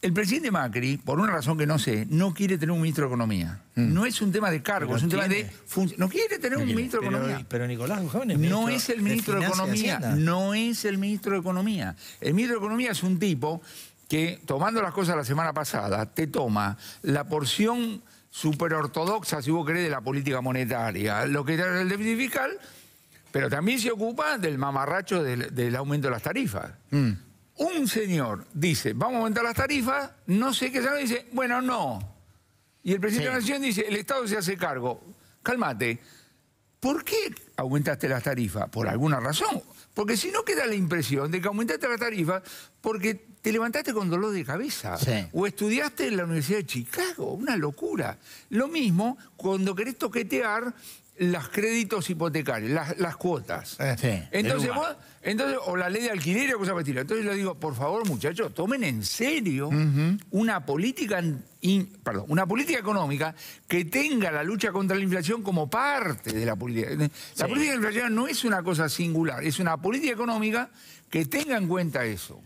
El presidente Macri, por una razón que no sé, no quiere tener un ministro de Economía. Mm. No es un tema de cargo, es un tema de... No quiere tener un ministro de Economía. Pero Nicolás No es el ministro de, Economía, no es el ministro de Economía. El ministro de Economía es un tipo que, tomando las cosas la semana pasada, te toma la porción ortodoxa, si vos querés, de la política monetaria, lo que es el déficit fiscal, pero también se ocupa del mamarracho del, aumento de las tarifas. Mm un señor dice, vamos a aumentar las tarifas, no sé qué sabe, dice, bueno, no. Y el presidente de la Nación dice, el Estado se hace cargo. Cálmate. ¿Por qué aumentaste las tarifas? Por alguna razón. Porque si no queda la impresión de que aumentaste las tarifas porque te levantaste con dolor de cabeza. O estudiaste en la Universidad de Chicago. Una locura. Lo mismo cuando querés toquetear los créditos hipotecarios, las, cuotas. Eh, entonces, o la ley de alquiler o cosas tirar. Entonces les digo, por favor, muchachos, tomen en serio una política perdón, una política económica que tenga la lucha contra la inflación como parte de la política. La política de inflación no es una cosa singular, es una política económica que tenga en cuenta eso.